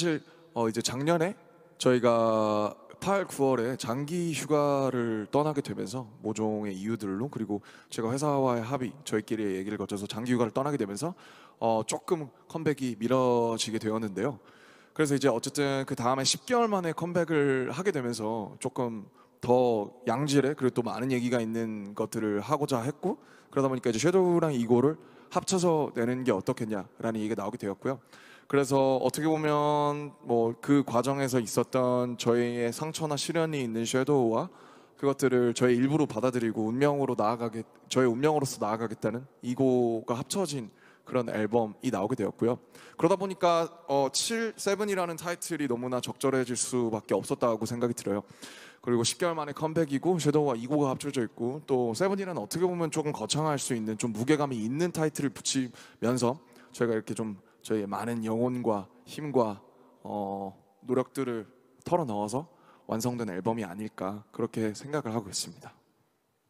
사실 어 이제 작년에 저희가 8, 9월에 장기 휴가를 떠나게 되면서 모종의 이유들로 그리고 제가 회사와의 합의, 저희끼리의 얘기를 거쳐서 장기 휴가를 떠나게 되면서 어 조금 컴백이 미뤄지게 되었는데요. 그래서 이제 어쨌든 그 다음에 10개월 만에 컴백을 하게 되면서 조금 더 양질의 그리고 또 많은 얘기가 있는 것들을 하고자 했고 그러다 보니까 이제 섀도우랑 이고를 합쳐서 내는 게 어떻겠냐라는 얘기가 나오게 되었고요. 그래서 어떻게 보면 뭐 그 과정에서 있었던 저희의 상처나 시련이 있는 섀도우와 그것들을 저의 일부로 받아들이고 운명으로 나아가게 저의 운명으로서 나아가겠다는 이고가 합쳐진 그런 앨범이 나오게 되었고요. 그러다 보니까 어, 7, 7이라는 타이틀이 너무나 적절해질 수밖에 없었다고 생각이 들어요. 그리고 10개월 만에 컴백이고 섀도우와 이고가 합쳐져 있고 또 세븐이라는 어떻게 보면 조금 거창할 수 있는 좀 무게감이 있는 타이틀을 붙이면서 저희가 이렇게 좀 저희의 많은 영혼과 힘과 어, 노력들을 털어 넣어서 완성된 앨범이 아닐까 그렇게 생각을 하고 있습니다.